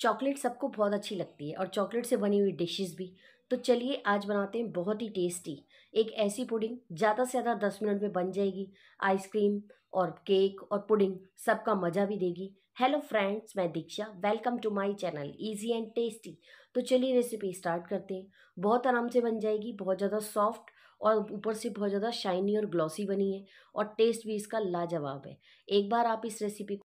chocolate सबको बहुत अच्छी लगती है और चॉकलेट से बनी हुई डिशेस भी तो चलिए आज बनाते हैं बहुत ही टेस्टी एक ऐसी पुडिंग ज़्यादा से ज़्यादा दस मिनट में बन जाएगी आइसक्रीम और केक और पुडिंग सबका मज़ा भी देगी हेलो फ्रेंड्स मैं Diksha welcome to my channel easy and tasty तो चलिए रेसिपी स्टार्ट करते हैं बहुत आराम से बन जाएगी बहुत ज़्यादा सॉफ्ट और ऊपर से बहुत ज़्यादा शाइनी और ग्लॉसी बनी है और टेस्ट भी इसका लाजवाब है एक बार आप इस रेसिपी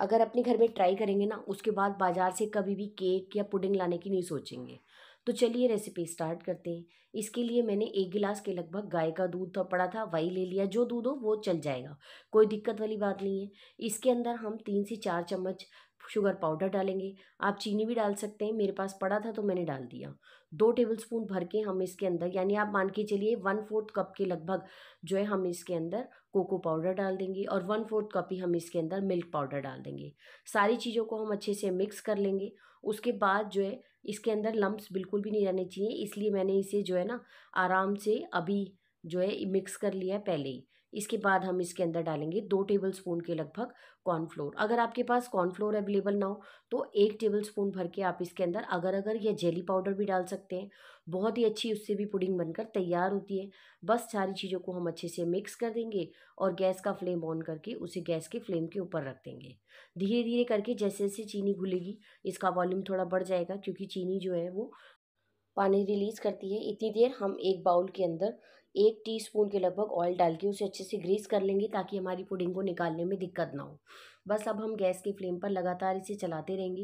अगर अपने घर में ट्राई करेंगे ना उसके बाद बाज़ार से कभी भी केक या पुडिंग लाने की नहीं सोचेंगे तो चलिए रेसिपी स्टार्ट करते हैं इसके लिए मैंने एक गिलास के लगभग गाय का दूध था तो पड़ा था वही ले लिया जो दूध हो वो चल जाएगा कोई दिक्कत वाली बात नहीं है इसके अंदर हम तीन से चार चम्मच शुगर पाउडर डालेंगे आप चीनी भी डाल सकते हैं मेरे पास पड़ा था तो मैंने डाल दिया दो टेबल स्पून भर के हम इसके अंदर यानी आप मान के चलिए वन फोर्थ कप के लगभग जो है हम इसके अंदर कोको पाउडर डाल देंगे और वन फोर्थ कप ही हम इसके अंदर मिल्क पाउडर डाल देंगे सारी चीज़ों को हम अच्छे से मिक्स कर लेंगे उसके बाद जो है इसके अंदर लम्ब्स बिल्कुल भी नहीं रहने चाहिए इसलिए मैंने इसे जो है ना आराम से अभी जो है मिक्स कर लिया है पहले ही इसके बाद हम इसके अंदर डालेंगे दो टेबल स्पून के लगभग कॉर्नफ्लोर अगर आपके पास कॉर्नफ्लोर अवेलेबल ना हो तो एक टेबल स्पून भर के आप इसके अंदर अगर अगर या जेली पाउडर भी डाल सकते हैं बहुत ही अच्छी उससे भी पुडिंग बनकर तैयार होती है बस सारी चीज़ों को हम अच्छे से मिक्स कर देंगे और गैस का फ्लेम ऑन करके उसे गैस के फ्लेम के ऊपर रख देंगे धीरे धीरे करके जैसे जैसे चीनी घुलेगी इसका वॉल्यूम थोड़ा बढ़ जाएगा क्योंकि चीनी जो है वो पानी रिलीज़ करती है इतनी देर हम एक बाउल के अंदर एक टीस्पून के लगभग ऑयल डाल के उसे अच्छे से ग्रीस कर लेंगे ताकि हमारी पुडिंग को निकालने में दिक्कत ना हो बस अब हम गैस की फ्लेम पर लगातार इसे चलाते रहेंगे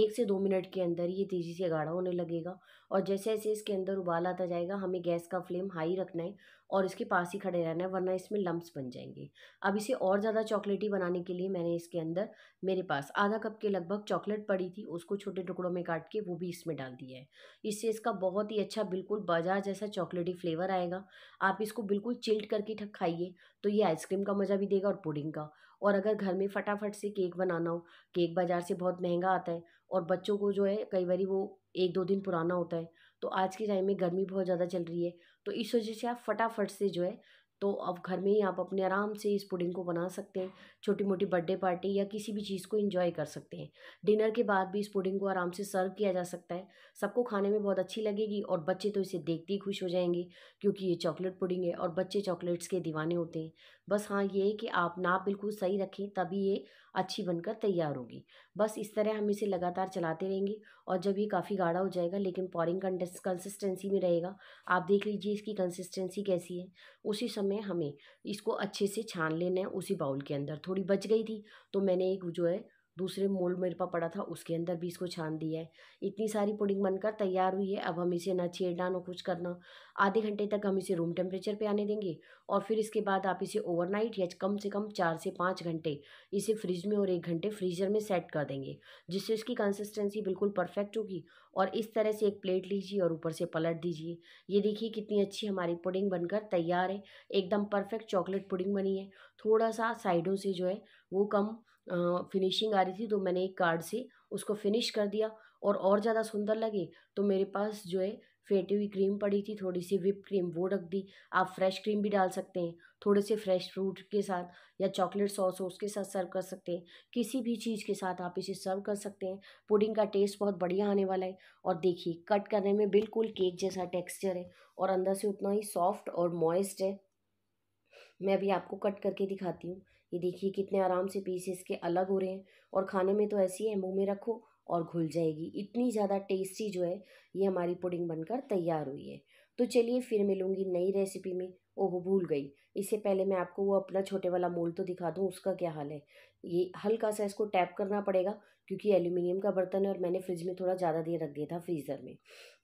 एक से दो मिनट के अंदर ये तेज़ी से गाढ़ा होने लगेगा और जैसे जैसे इसके अंदर उबाल आता जाएगा हमें गैस का फ्लेम हाई रखना है और इसके पास ही खड़े रहना है वरना इसमें लम्ब बन जाएंगे अब इसे और ज़्यादा चॉकलेटी बनाने के लिए मैंने इसके अंदर मेरे पास आधा कप के लगभग चॉकलेट पड़ी थी उसको छोटे टुकड़ों में काट के वो भी इसमें डाल दिया है इससे इसका बहुत ही अच्छा बिल्कुल बाजार जैसा चॉकलेटी फ्लेवर आएगा आप इसको बिल्कुल चिल्ट करके ठक खाइए तो ये आइसक्रीम का मज़ा भी देगा और पुडिंग का और अगर घर में फटाफट से केक बनाना हो केक बाज़ार से बहुत महंगा आता है और बच्चों को जो है कई बार वो एक दो दिन पुराना होता है तो आज के टाइम में गर्मी बहुत ज़्यादा चल रही है तो इस वजह से आप फटाफट से जो है तो अब घर में ही आप अपने आराम से इस पुडिंग को बना सकते हैं छोटी मोटी बर्थडे पार्टी या किसी भी चीज़ को इंजॉय कर सकते हैं डिनर के बाद भी इस पुडिंग को आराम से सर्व किया जा सकता है सबको खाने में बहुत अच्छी लगेगी और बच्चे तो इसे देखते ही खुश हो जाएंगे क्योंकि ये चॉकलेट पुडिंग है और बच्चे चॉकलेट्स के दीवाने होते हैं बस हाँ ये है कि आप नाप बिल्कुल सही रखें तभी ये अच्छी बनकर तैयार होगी बस इस तरह हम इसे लगातार चलाते रहेंगे और जब ये काफ़ी गाढ़ा हो जाएगा लेकिन पॉरिंग कंसिस्टेंसी में रहेगा आप देख लीजिए इसकी कंसिस्टेंसी कैसी है उसी समय समय हमें इसको अच्छे से छान लेना है उसी बाउल के अंदर थोड़ी बच गई थी तो मैंने एक जो है दूसरे मोल्ड मेरे पास पड़ा था उसके अंदर भी इसको छान दिया है इतनी सारी पुडिंग बनकर तैयार हुई है अब हम इसे ना छेड़ना ना कुछ करना आधे घंटे तक हम इसे रूम टेम्परेचर पे आने देंगे और फिर इसके बाद आप इसे ओवरनाइट या कम से कम चार से पाँच घंटे इसे फ्रिज में और एक घंटे फ्रीजर में सेट कर देंगे जिससे इसकी कंसिस्टेंसी बिल्कुल परफेक्ट होगी और इस तरह से एक प्लेट लीजिए और ऊपर से पलट दीजिए ये देखिए कितनी अच्छी हमारी पुडिंग बनकर तैयार है एकदम परफेक्ट चॉकलेट पुडिंग बनी है थोड़ा सा साइडों से जो है वो कम फिनिशिंग आ रही थी तो मैंने एक कार्ड से उसको फिनिश कर दिया और और ज़्यादा सुंदर लगे तो मेरे पास जो है फेटी हुई क्रीम पड़ी थी थोड़ी सी विप क्रीम वो रख दी आप फ्रेश क्रीम भी डाल सकते हैं थोड़े से फ्रेश फ्रूट के साथ या चॉकलेट सॉस उसके साथ सर्व कर सकते हैं किसी भी चीज़ के साथ आप इसे सर्व कर सकते हैं पुडिंग का टेस्ट बहुत बढ़िया आने वाला है और देखिए कट करने में बिल्कुल केक जैसा टेक्स्चर है और अंदर से उतना ही सॉफ्ट और मॉइस्ट है मैं अभी आपको कट करके दिखाती हूँ ये देखिए कितने आराम से पीसेस के अलग हो रहे हैं और खाने में तो ऐसी है मुँह में रखो और घुल जाएगी इतनी ज़्यादा टेस्टी जो है ये हमारी पुडिंग बनकर तैयार हुई है तो चलिए फिर मिलूँगी नई रेसिपी में ओ वो भूल गई इससे पहले मैं आपको वो अपना छोटे वाला मोल तो दिखा दूँ उसका क्या हाल है ये हल्का सा इसको टैप करना पड़ेगा क्योंकि एल्यूमिनियम का बर्तन है और मैंने फ्रिज में थोड़ा ज़्यादा देर रख दिया था फ्रीज़र में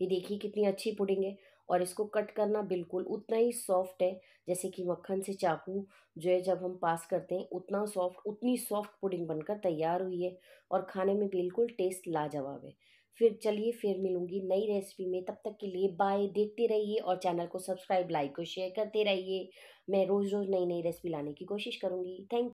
ये देखिए कितनी अच्छी पुडिंग है और इसको कट करना बिल्कुल उतना ही सॉफ्ट है जैसे कि मक्खन से चाकू जो है जब हम पास करते हैं उतना सॉफ्ट उतनी सॉफ्ट पुडिंग बनकर तैयार हुई है और खाने में बिल्कुल टेस्ट लाजवाब है फिर चलिए फिर मिलूंगी नई रेसिपी में तब तक के लिए बाय देखते रहिए और चैनल को सब्सक्राइब लाइक और शेयर करते रहिए मैं रोज़ रोज़ नई नई रेसिपी लाने की कोशिश करूँगी थैंक